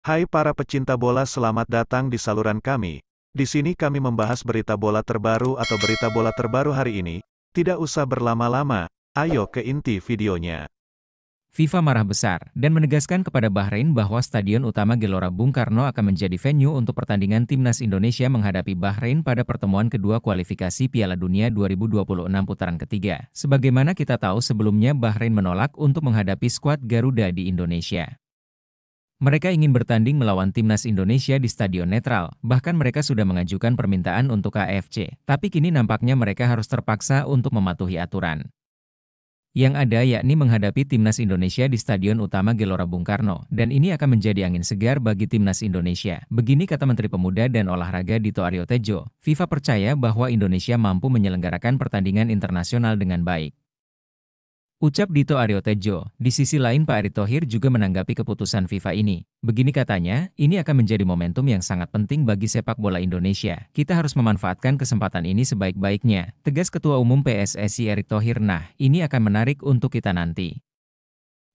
Hai para pecinta bola, selamat datang di saluran kami. Di sini kami membahas berita bola terbaru atau berita bola terbaru hari ini. Tidak usah berlama-lama, ayo ke inti videonya. FIFA marah besar dan menegaskan kepada Bahrain bahwa Stadion Utama Gelora Bung Karno akan menjadi venue untuk pertandingan timnas Indonesia menghadapi Bahrain pada pertemuan kedua kualifikasi Piala Dunia 2026 putaran ketiga. Sebagaimana kita tahu sebelumnya Bahrain menolak untuk menghadapi skuad Garuda di Indonesia. Mereka ingin bertanding melawan timnas Indonesia di stadion netral, bahkan mereka sudah mengajukan permintaan untuk AFC, tapi kini nampaknya mereka harus terpaksa untuk mematuhi aturan. Yang ada yakni menghadapi timnas Indonesia di stadion utama Gelora Bung Karno, dan ini akan menjadi angin segar bagi timnas Indonesia. Begini kata Menteri Pemuda dan Olahraga Dito Aryo Tejo, FIFA percaya bahwa Indonesia mampu menyelenggarakan pertandingan internasional dengan baik. Ucap Dito Aryo Tejo, di sisi lain Pak Erick Thohir juga menanggapi keputusan FIFA ini. Begini katanya, ini akan menjadi momentum yang sangat penting bagi sepak bola Indonesia. Kita harus memanfaatkan kesempatan ini sebaik-baiknya. Tegas Ketua Umum PSSI Erick Thohir nah, ini akan menarik untuk kita nanti.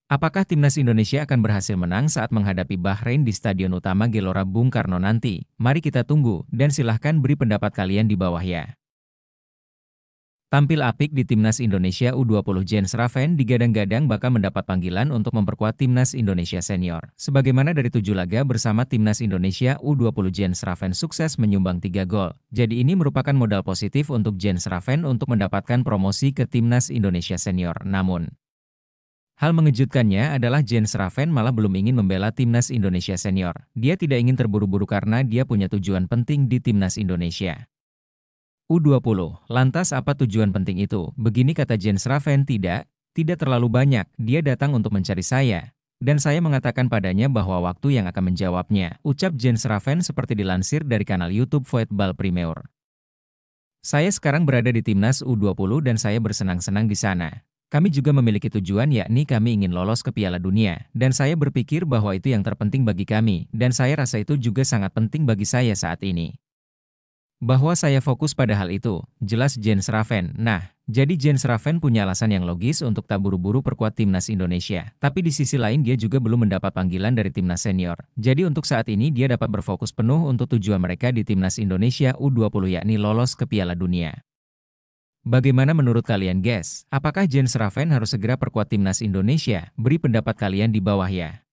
Apakah timnas Indonesia akan berhasil menang saat menghadapi Bahrain di Stadion Utama Gelora Bung Karno nanti? Mari kita tunggu, dan silahkan beri pendapat kalian di bawah ya. Tampil apik di Timnas Indonesia U20 Jens Raven digadang-gadang bakal mendapat panggilan untuk memperkuat Timnas Indonesia Senior. Sebagaimana dari tujuh laga bersama Timnas Indonesia U20 Jens Raven sukses menyumbang tiga gol. Jadi ini merupakan modal positif untuk Jens Raven untuk mendapatkan promosi ke Timnas Indonesia Senior. Namun, Hal mengejutkannya adalah Jens Raven malah belum ingin membela timnas Indonesia senior. Dia tidak ingin terburu-buru karena dia punya tujuan penting di timnas Indonesia. U20. Lantas apa tujuan penting itu? Begini kata Jens Raven, tidak, tidak terlalu banyak, dia datang untuk mencari saya. Dan saya mengatakan padanya bahwa waktu yang akan menjawabnya, ucap Jens Raven seperti dilansir dari kanal YouTube Voetbal Premier. Saya sekarang berada di timnas U20 dan saya bersenang-senang di sana. Kami juga memiliki tujuan yakni kami ingin lolos ke Piala Dunia, dan saya berpikir bahwa itu yang terpenting bagi kami, dan saya rasa itu juga sangat penting bagi saya saat ini. Bahwa saya fokus pada hal itu, jelas Jens Raven. Nah, jadi Jens Raven punya alasan yang logis untuk tak buru-buru perkuat timnas Indonesia. Tapi di sisi lain dia juga belum mendapat panggilan dari timnas senior. Jadi untuk saat ini dia dapat berfokus penuh untuk tujuan mereka di timnas Indonesia U20 yakni lolos ke Piala Dunia. Bagaimana menurut kalian guys? Apakah Jens Raven harus segera perkuat timnas Indonesia? Beri pendapat kalian di bawah ya.